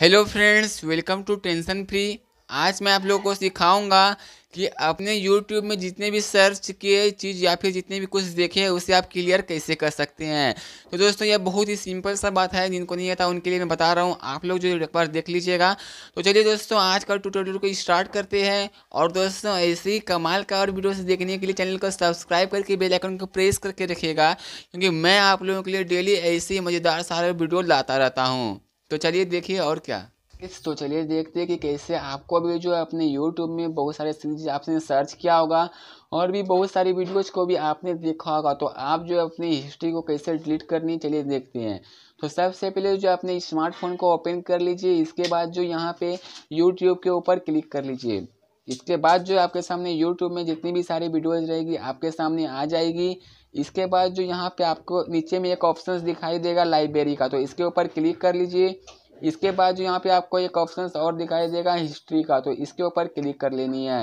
hello friends welcome to tension free आज मैं आप लोगों को सिखाऊंगा कि अपने यूट्यूब में जितने भी सर्च किए चीज़ या फिर जितने भी कुछ देखे हैं उसे आप क्लियर कैसे कर सकते हैं तो दोस्तों यह बहुत ही सिंपल सा बात है जिनको नहीं आता उनके लिए मैं बता रहा हूँ आप लोग जो एक बार देख लीजिएगा तो चलिए दोस्तों आज का ट्यूटोरियल को स्टार्ट करते हैं और दोस्तों ऐसे ही कमाल का और वीडियोस देखने के लिए चैनल को सब्सक्राइब करके बेलाइकन को प्रेस करके रखिएगा क्योंकि मैं आप लोगों के लिए डेली ऐसे ही मज़ेदार सारे वीडियो लाता रहता हूँ तो चलिए देखिए और क्या इस तो चलिए देखते हैं कि कैसे आपको भी जो है अपने यूट्यूब में बहुत सारे सीरीज आपने सर्च किया होगा और भी बहुत सारी वीडियोज़ को भी आपने देखा होगा तो आप जो है अपनी हिस्ट्री को कैसे डिलीट करनी चलिए देखते हैं तो सबसे पहले जो अपने स्मार्टफोन को ओपन कर लीजिए इसके बाद जो यहाँ पे यूट्यूब के ऊपर क्लिक कर लीजिए इसके बाद जो आपके सामने यूट्यूब में जितनी भी सारी वीडियोज रहेगी आपके सामने आ जाएगी इसके बाद जो यहाँ पे आपको नीचे में एक ऑप्शन दिखाई देगा लाइब्रेरी का तो इसके ऊपर क्लिक कर लीजिए इसके बाद जो यहाँ पे आपको एक ऑप्शन और दिखाई देगा हिस्ट्री का तो इसके ऊपर क्लिक कर लेनी है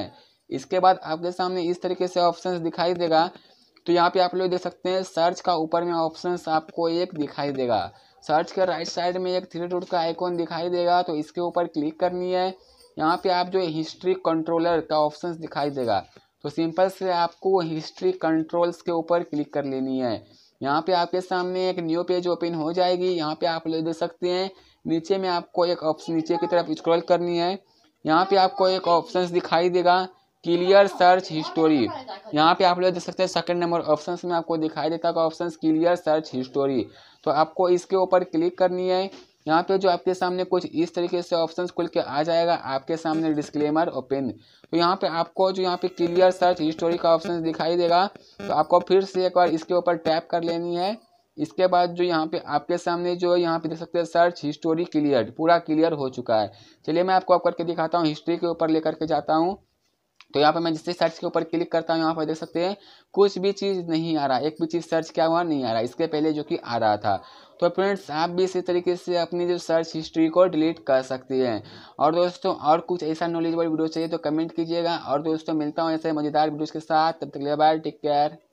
इसके बाद आपके सामने इस तरीके से ऑप्शन दिखाई देगा तो यहाँ पे आप लोग देख सकते हैं सर्च का ऊपर में ऑप्शन आपको एक दिखाई देगा सर्च के राइट साइड में एक थ्री डॉट का आइकॉन दिखाई देगा तो इसके ऊपर क्लिक करनी है यहाँ पे आप जो हिस्ट्री कंट्रोलर का ऑप्शन दिखाई देगा तो सिंपल से आपको हिस्ट्री कंट्रोल्स के ऊपर क्लिक कर लेनी है यहाँ पे आपके सामने एक न्यू पेज ओपन हो जाएगी यहाँ पे आप ले दे सकते हैं नीचे में आपको एक ऑप्शन नीचे की तरफ स्क्रॉल करनी है यहाँ पे आपको एक ऑप्शन दिखाई देगा क्लियर सर्च हिस्टोरी यहाँ पे आप लोग देख सकते हैं सेकंड नंबर ऑप्शंस में आपको दिखाई देता है ऑप्शंस क्लियर सर्च हिस्टोरी तो आपको इसके ऊपर क्लिक करनी है यहाँ पे जो आपके सामने कुछ इस तरीके से ऑप्शन खुल के आ जाएगा आपके सामने डिस्क्लेमर ओपन तो यहाँ पे आपको जो यहाँ पे क्लियर सर्च हिस्टोरी का ऑप्शन दिखाई देगा तो आपको फिर से एक बार इसके ऊपर टैप कर लेनी है इसके बाद जो यहाँ पे आपके सामने जो यहाँ पे देख सकते हैं सर्च हिस्टोरी क्लियर पूरा क्लियर हो चुका है चलिए मैं आपको आप करके दिखाता हूँ हिस्ट्री के ऊपर लेकर के जाता हूँ तो यहाँ पर मैं जिससे सर्च के ऊपर क्लिक करता हूँ यहाँ पर देख सकते हैं कुछ भी चीज़ नहीं आ रहा एक भी चीज़ सर्च क्या हुआ नहीं आ रहा इसके पहले जो कि आ रहा था तो फ्रेंड्स आप भी इसी तरीके से अपनी जो सर्च हिस्ट्री को डिलीट कर सकती हैं और दोस्तों और कुछ ऐसा नॉलेजबल वीडियो चाहिए तो कमेंट कीजिएगा और दोस्तों मिलता हूँ ऐसे मज़ेदार वीडियोज़ के साथ तब तक ले बाय टेक केयर